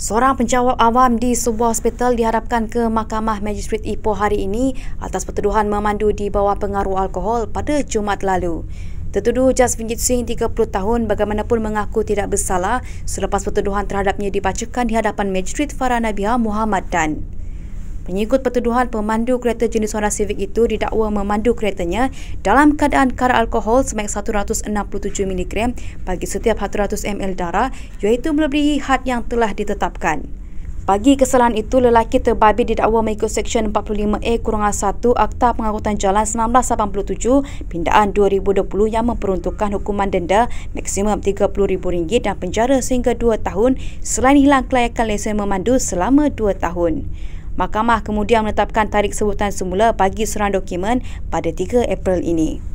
Seorang penjawab awam di sebuah hospital diharapkan ke Mahkamah Magistrate Ipoh hari ini atas pertuduhan memandu di bawah pengaruh alkohol pada Jumaat lalu. Tertuduh Jasvinjit Singh 30 tahun bagaimanapun mengaku tidak bersalah selepas pertuduhan terhadapnya dibacakan di hadapan Magistrate Farah Nabiha Muhammad Dan. Mengikut pertuduhan pemandu kereta jenis Honda Civic itu didakwa memandu keretanya dalam keadaan kadar alkohol semak 167 mg bagi setiap 100 ml darah iaitu melebihi had yang telah ditetapkan. Bagi kesalahan itu, lelaki terbabit didakwa mengikut Seksyen 45A-1 Akta Pengangkutan Jalan 1987 Pindaan 2020 yang memperuntukkan hukuman denda maksimum RM30,000 dan penjara sehingga 2 tahun selain hilang kelayakan lesen memandu selama 2 tahun. Mahkamah kemudian menetapkan tarikh sebutan semula bagi surat dokumen pada 3 April ini.